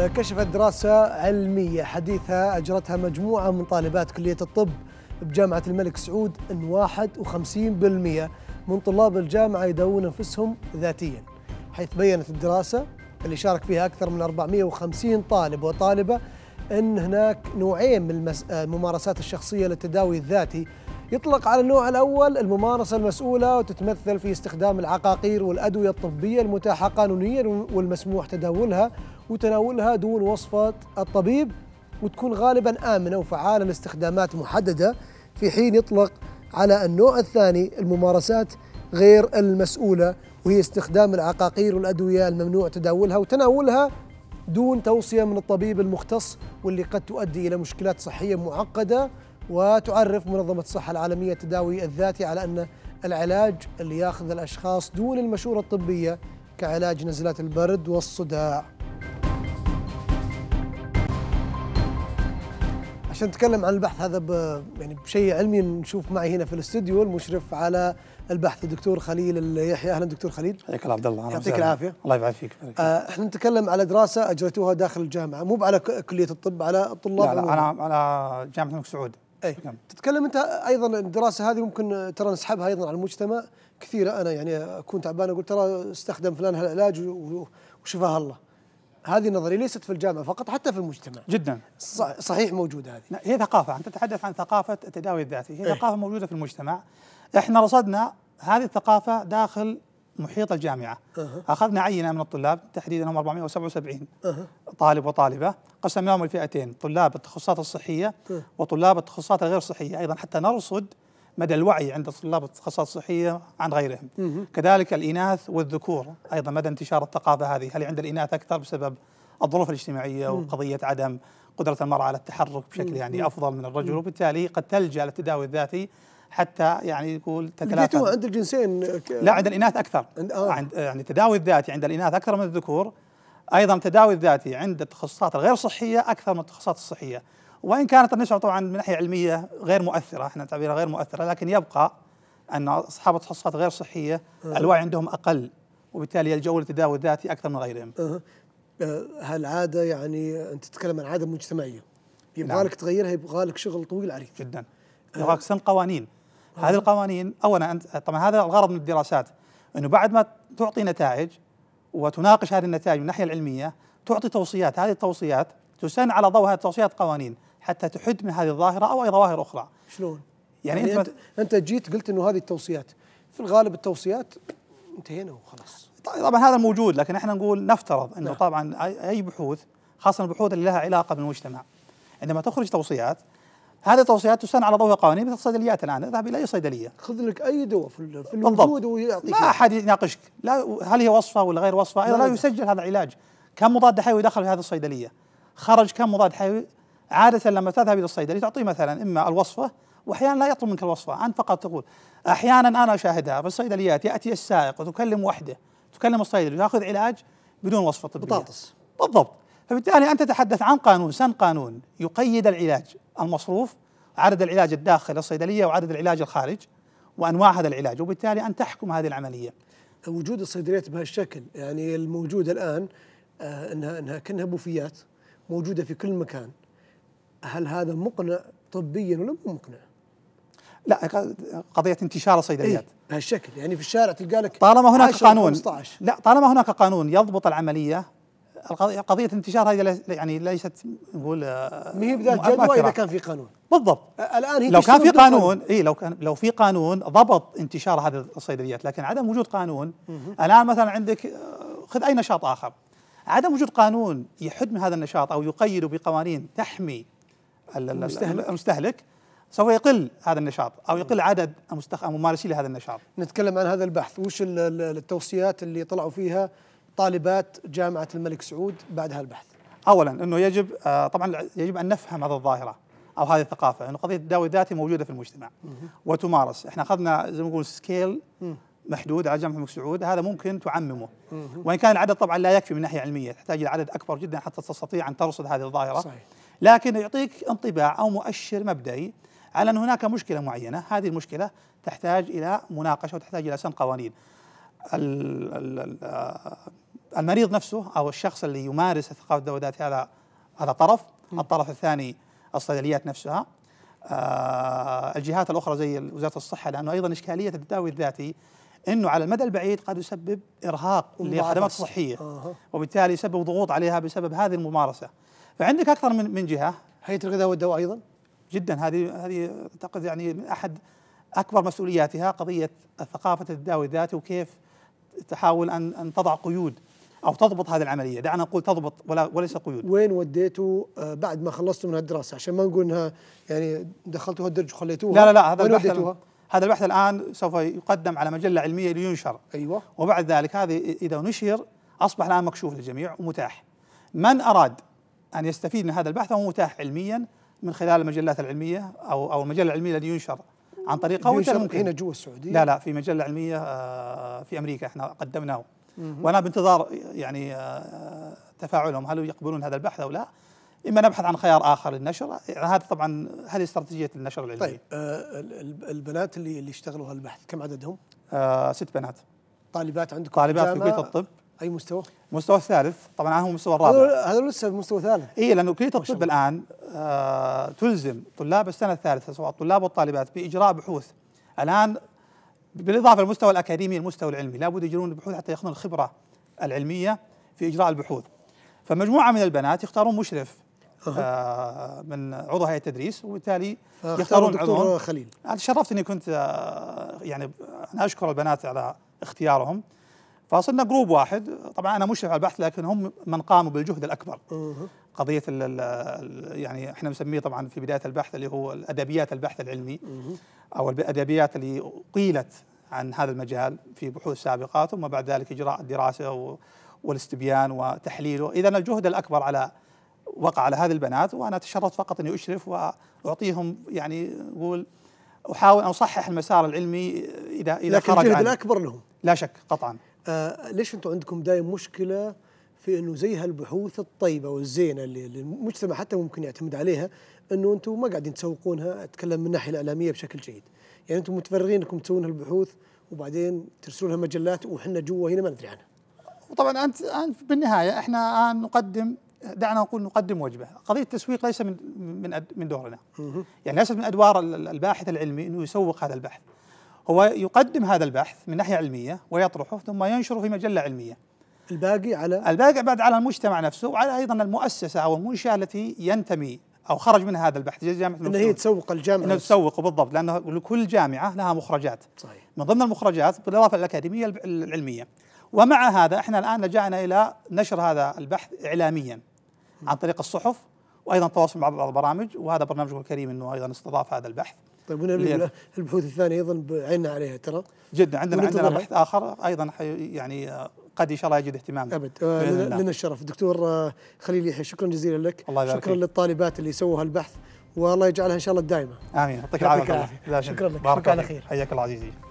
كشفت دراسة علمية حديثة أجرتها مجموعة من طالبات كلية الطب بجامعة الملك سعود أن 51% من طلاب الجامعة يداوون أنفسهم ذاتيا حيث بيّنت الدراسة اللي شارك فيها أكثر من 450 طالب وطالبة أن هناك نوعين من الممارسات الشخصية للتداوي الذاتي يطلق على النوع الأول الممارسة المسؤولة وتتمثل في استخدام العقاقير والأدوية الطبية المتاحة قانونيا والمسموح تداولها وتناولها دون وصفة الطبيب وتكون غالبا آمنة وفعالة لاستخدامات محددة في حين يطلق على النوع الثاني الممارسات غير المسؤولة وهي استخدام العقاقير والأدوية الممنوع تداولها وتناولها دون توصية من الطبيب المختص واللي قد تؤدي إلى مشكلات صحية معقدة وتعرف منظمة الصحة العالمية التداوي الذاتي على أن العلاج اللي ياخذ الأشخاص دون المشورة الطبية كعلاج نزلات البرد والصداع عشان نتكلم عن البحث هذا ب يعني بشيء علمي نشوف معي هنا في الاستوديو المشرف على البحث الدكتور خليل يحيى اهلا دكتور خليل حياك الله عبد الله يعطيك العافيه الله يعافيك آه، احنا نتكلم على دراسه اجريتوها داخل الجامعه مو على كليه الطب على الطلاب لا, لا على على جامعه الملك سعود اي نعم. تتكلم انت ايضا الدراسه هذه ممكن ترى نسحبها ايضا على المجتمع كثيره انا يعني اكون تعبان اقول ترى استخدم فلان هالعلاج وشفاه الله هذه النظريه ليست في الجامعه فقط حتى في المجتمع جدا صحيح موجوده هذه هي ثقافه انت تتحدث عن ثقافه التداوي الذاتي هي إيه؟ ثقافه موجوده في المجتمع احنا رصدنا هذه الثقافه داخل محيط الجامعه أه. اخذنا عينه من الطلاب تحديدا هم 477 أه. طالب وطالبه قسمناهم لفئتين طلاب التخصصات الصحيه أه. وطلاب التخصصات الغير صحيه ايضا حتى نرصد مدى الوعي عند طلاب التخصصات الصحية عن غيرهم كذلك الإناث والذكور أيضا مدى انتشار الثقافة هذه هل عند الإناث أكثر بسبب الظروف الاجتماعية وقضية عدم قدرة المرأة على التحرك بشكل يعني أفضل من الرجل وبالتالي قد تلجأ للتداوي الذاتي حتى يعني يقول تتلافى عند الجنسين ك... لا عند الإناث أكثر عند, آه. عند يعني التداوي الذاتي عند الإناث أكثر من الذكور أيضا التداوي الذاتي عند التخصصات الغير صحية أكثر من التخصصات الصحية وإن كانت النشره طبعا من ناحية علمية غير مؤثرة احنا تعبيرها غير مؤثرة لكن يبقى أن أصحاب التخصصات غير صحية الوعي عندهم أقل وبالتالي يلجؤون للتداوي الذاتي أكثر من غيرهم أه، هل عادة يعني أنت تتكلم عن عادة مجتمعية يبغى نعم. تغيرها يبغى لك شغل طويل عريض جدا أه. يبغالك سن قوانين هذه القوانين اولا انت طبعا هذا الغرض من الدراسات انه بعد ما تعطي نتائج وتناقش هذه النتائج من الناحيه العلميه تعطي توصيات هذه التوصيات تسن على ضوء هذه التوصيات قوانين حتى تحد من هذه الظاهره او اي ظواهر اخرى شلون يعني, يعني انت انت جيت قلت انه هذه التوصيات في الغالب التوصيات انتهينا وخلاص طبعا هذا موجود لكن احنا نقول نفترض انه نعم. طبعا اي بحوث خاصه البحوث اللي لها علاقه بالمجتمع عندما تخرج توصيات هذه التوصيات تسن على ضوء قوانين مثل الصيدليات الان اذهب الى اي صيدليه خذ لك اي دواء في الموجود ويعطيك ما احد يناقشك لا هل هي وصفه ولا غير وصفه ايضا لا, لا يسجل هذا العلاج كم مضاد حيوي دخل في هذه الصيدليه خرج كم مضاد حيوي عادة لما تذهب إلى الصيدلي تعطيه مثلا إما الوصفة وأحيانا لا يطلب منك الوصفة أنت فقط تقول أحيانا أنا أشاهدها في الصيدليات يأتي السائق وتكلم وحده تكلم الصيدلي وتأخذ علاج بدون وصفة طبية بطاطس بالضبط فبالتالي أنت تتحدث عن قانون سن قانون يقيد العلاج المصروف عدد العلاج الداخل الصيدلية وعدد العلاج الخارج وأنواع هذا العلاج وبالتالي أن تحكم هذه العملية وجود الصيدليات بهالشكل يعني الموجود الآن آه انها انها كانها بوفيات موجوده في كل مكان هل هذا مقنع طبيا ولا مو مقنع؟ لا قضيه انتشار الصيدليات إيه؟ بهالشكل يعني في الشارع تلقى لك طالما هناك قانون 15. لا طالما هناك قانون يضبط العمليه قضيه الانتشار هذه يعني ليست نقول ما هي بذات جدوى اذا كان في قانون بالضبط الان هي لو كان في قانون اي لو كان لو في قانون ضبط انتشار هذه الصيدليات لكن عدم وجود قانون الان مثلا عندك آه، خذ اي نشاط اخر عدم وجود قانون يحد من هذا النشاط او يقيده بقوانين تحمي المستهلك, المستهلك سوف يقل هذا النشاط او يقل عدد ممارسي لهذا النشاط. نتكلم عن هذا البحث، وش التوصيات اللي طلعوا فيها طالبات جامعه الملك سعود بعد هذا البحث؟ اولا انه يجب آه، طبعا يجب ان نفهم هذه الظاهره او هذه الثقافه انه قضيه الدواء الذاتي موجوده في المجتمع وتمارس، احنا اخذنا زي ما نقول سكيل محدود على جامعه الملك سعود هذا ممكن تعممه وان كان العدد طبعا لا يكفي من ناحيه علميه تحتاج الى عدد اكبر جدا حتى تستطيع ان ترصد هذه الظاهره. صحيح. لكن يعطيك انطباع أو مؤشر مبدئي على أن هناك مشكلة معينة هذه المشكلة تحتاج إلى مناقشة وتحتاج إلى سن قوانين آه، المريض نفسه أو الشخص اللي يمارس الثقافة الدواء هذا هذا طرف الطرف الثاني الصيدليات نفسها آه، الجهات الأخرى زي وزارة الصحة لأنه أيضا إشكالية التداوي الذاتي انه على المدى البعيد قد يسبب ارهاق للخدمات الصحيه آه. وبالتالي يسبب ضغوط عليها بسبب هذه الممارسه فعندك اكثر من من جهه هيئه الغذاء والدواء ايضا جدا هذه هذه اعتقد يعني من احد اكبر مسؤولياتها قضيه ثقافه التداوي الذاتي وكيف تحاول ان ان تضع قيود او تضبط هذه العمليه دعنا نقول تضبط ولا وليس قيود وين وديتوا آه، بعد ما خلصتوا من الدراسه عشان ما نقول انها يعني دخلتوها الدرج وخليتوها لا لا لا هذا وين وديتوها هذا البحث الآن سوف يقدم على مجلة علمية لينشر أيوة وبعد ذلك هذا إذا نشر أصبح الآن مكشوف للجميع ومتاح من أراد أن يستفيد من هذا البحث هو متاح علميا من خلال المجلات العلمية أو أو المجلة العلمية التي ينشر عن طريقه ينشر ممكن هنا جوا السعودية لا لا في مجلة علمية آه، في أمريكا احنا قدمناه وأنا بانتظار يعني آه، تفاعلهم هل يقبلون هذا البحث أو لا اما نبحث عن خيار اخر للنشر يعني هذا طبعا هذه استراتيجيه النشر العلمي طيب آه البنات اللي اللي اشتغلوا هالبحث كم عددهم؟ آه ست بنات طالبات عندكم طالبات في كليه الطب اي مستوى؟ مستوى الثالث طبعا هو المستوى الرابع هذا لسه مستوى ثالث اي لانه كليه الطب الان آه تلزم طلاب السنه الثالثه سواء الطلاب والطالبات باجراء بحوث الان بالاضافه للمستوى الاكاديمي المستوى العلمي لابد يجرون البحوث حتى ياخذون الخبره العلميه في اجراء البحوث فمجموعه من البنات يختارون مشرف آه من عضو هيئه التدريس وبالتالي يختارون دكتور خليل انا تشرفت اني كنت آه، يعني انا اشكر البنات على اختيارهم فصرنا جروب واحد طبعا انا مشرف على البحث لكن هم من قاموا بالجهد الاكبر قضيه الـ الـ يعني احنا نسميه طبعا في بدايه البحث اللي هو الادبيات البحث العلمي او الادبيات اللي قيلت عن هذا المجال في بحوث سابقة ثم بعد ذلك إجراء الدراسة والاستبيان وتحليله إذا الجهد الأكبر على وقع على هذه البنات وانا تشرفت فقط اني اشرف واعطيهم يعني اقول احاول ان اصحح المسار العلمي اذا اذا لكن خرج الجهد الاكبر لهم لا شك قطعا آه ليش انتم عندكم دائما مشكله في انه زي هالبحوث الطيبه والزينه اللي المجتمع حتى ممكن يعتمد عليها انه انتم ما قاعدين تسوقونها اتكلم من الناحيه الاعلاميه بشكل جيد يعني انتم متفرغين انكم تسوون هالبحوث وبعدين ترسلونها مجلات وحنا جوا هنا ما ندري عنها وطبعا انت انت بالنهايه احنا الان نقدم دعنا نقول نقدم وجبه، قضيه التسويق ليس من من من دورنا. يعني ليست من ادوار الباحث العلمي انه يسوق هذا البحث. هو يقدم هذا البحث من ناحيه علميه ويطرحه ثم ينشره في مجله علميه. الباقي على الباقي بعد على المجتمع نفسه وعلى ايضا المؤسسه او المنشاه التي ينتمي او خرج منها هذا البحث زي جامعه ان هي تسوق الجامعه انه تسوق بالضبط لانه لكل جامعه لها مخرجات صحيح من ضمن المخرجات بالاضافه الاكاديميه العلميه ومع هذا احنا الان لجانا الى نشر هذا البحث اعلاميا عن طريق الصحف وايضا تواصل مع بعض البرامج وهذا برنامجكم الكريم انه ايضا استضاف هذا البحث طيب هنا البحوث الثانيه ايضا عيننا عليها ترى جدا عندنا عندنا بحث اخر ايضا يعني قد ان شاء الله يجد اهتمام ابد لنا الشرف دكتور خليل يحيى شكرا جزيلا لك الله شكرا فيك. للطالبات اللي سووا هالبحث والله يجعلها ان شاء الله دائمه امين يعطيك العافيه شكرا لك بارك على خير حياك الله عزيزي